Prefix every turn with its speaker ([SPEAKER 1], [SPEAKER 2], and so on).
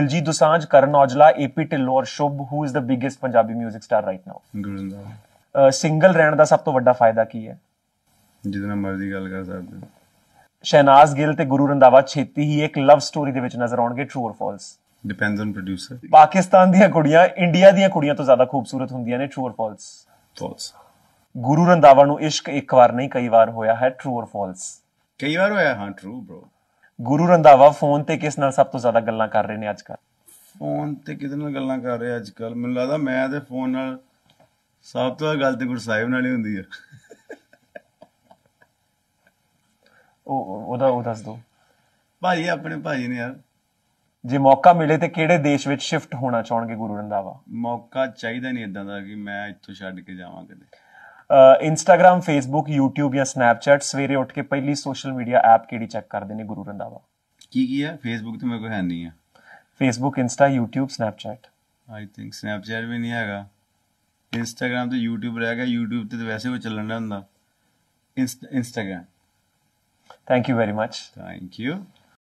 [SPEAKER 1] ਦਿਲਜੀਤ ਦੁਸਾਂਝ ਕਰਨ ਔਜਲਾ ਏਪੀ ਢਿੱਲੋਂ ਔਰ Shubh who is the biggest Punjabi 뮤직 star right now
[SPEAKER 2] Gurinder
[SPEAKER 1] single ਰਹਿਣ ਦਾ ਸਭ ਤੋਂ ਵੱਡਾ ਫਾਇਦਾ ਕੀ ਹੈ
[SPEAKER 2] ਜਿੰਨਾ ਮਰਜ਼ੀ ਗੱਲ ਕਰ ਸਕਦੇ
[SPEAKER 1] ਸ਼ਹਿਨਾਜ਼ ਗਿੱਲ ਤੇ ਗੁਰੂ ਰੰਦਾਵਾ ਛੇਤੀ ਹੀ ਇੱਕ ਲਵ ਸਟੋਰੀ ਦੇ ਵਿੱਚ ਨਜ਼ਰ ਆਉਣਗੇ true or false
[SPEAKER 3] depends on producer
[SPEAKER 1] Pakistan ਦੀਆਂ ਕੁੜੀਆਂ ਇੰਡੀਆ ਦੀਆਂ ਕੁੜੀਆਂ ਤੋਂ ਜ਼ਿਆਦਾ ਖੂਬਸੂਰਤ ਹੁੰਦੀਆਂ ਨੇ true or false false Guru Randhawa ਨੂੰ ਇਸ਼ਕ ਇੱਕ ਵਾਰ ਨਹੀਂ ਕਈ ਵਾਰ ਹੋਇਆ ਹੈ ਟਰੂ অর ਫਾਲਸ ਕਈ ਵਾਰ ਹੋਇਆ ਹਾਂ true bro Guru Randhawa phone ਤੇ ਕਿਸ ਨਾਲ ਸਭ ਤੋਂ ਜ਼ਿਆਦਾ ਗੱਲਾਂ ਕਰ ਰਹੇ ਨੇ ਅੱਜ ਕੱਲ
[SPEAKER 4] ਫੋਨ ਤੇ ਕਿਹਦੇ ਨਾਲ ਗੱਲਾਂ ਕਰ ਰਹੇ ਅੱਜ ਕੱਲ ਮੈਨੂੰ ਲੱਗਦਾ ਮੈਂ ਤੇ ਫੋਨ ਨਾਲ ਸਭ ਤੋਂ ਗੱਲ ਤੇ ਗੁਰਸਾਹਿਬ ਨਾਲ ਹੀ ਹੁੰਦੀ ਆ
[SPEAKER 1] ਉਹ ਉਹਦਾ ਉਹ ਦੱਸ ਦੋ
[SPEAKER 4] ਭਾਈ ਆਪਣੇ ਭਾਈ ਨੇ ਯਾਰ
[SPEAKER 1] ਜੇ ਮੌਕਾ ਮਿਲੇ ਤੇ ਕਿਹੜੇ ਦੇਸ਼ ਵਿੱਚ ਸ਼ਿਫਟ ਹੋਣਾ ਚਾਹਣਗੇ ਗੁਰੂ ਰੰਧਾਵਾ
[SPEAKER 4] ਮੌਕਾ ਚਾਹੀਦਾ ਨਹੀਂ ਇਦਾਂ ਦਾ ਕਿ ਮੈਂ ਇੱਥੋਂ
[SPEAKER 1] ਛੱਡ ਕੇ ਜਾਵਾਂ ਕਿਤੇ इंस्टाग्राम फेसबुक यूट्यूब या स्नैपचैट सवेरे उठ के ਪਹਿਲੀ ਸੋਸ਼ਲ ਮੀਡੀਆ ਐਪ ਕਿਹੜੀ ਚੈੱਕ ਕਰਦੇ ਨੇ ਗੁਰੂ ਰੰਦਾਵਾ
[SPEAKER 4] ਕੀ ਕੀ ਹੈ ਫੇਸਬੁੱਕ ਤੇ ਮੇਰੇ ਕੋਲ ਹੈ ਨਹੀਂ ਹੈ
[SPEAKER 1] Facebook Insta YouTube Snapchat
[SPEAKER 4] I think Snapchat ਵੀ ਨਹੀਂ ਹੈਗਾ ਇੰਸਟਾਗ੍ਰam ਤੇ ਯੂਟਿਊਬ ਰਹਿ ਗਿਆ ਯੂਟਿਊਬ ਤੇ ਵੈਸੇ ਉਹ ਚੱਲਣ ਦਾ ਹੁੰਦਾ Instagram thank you very much thank you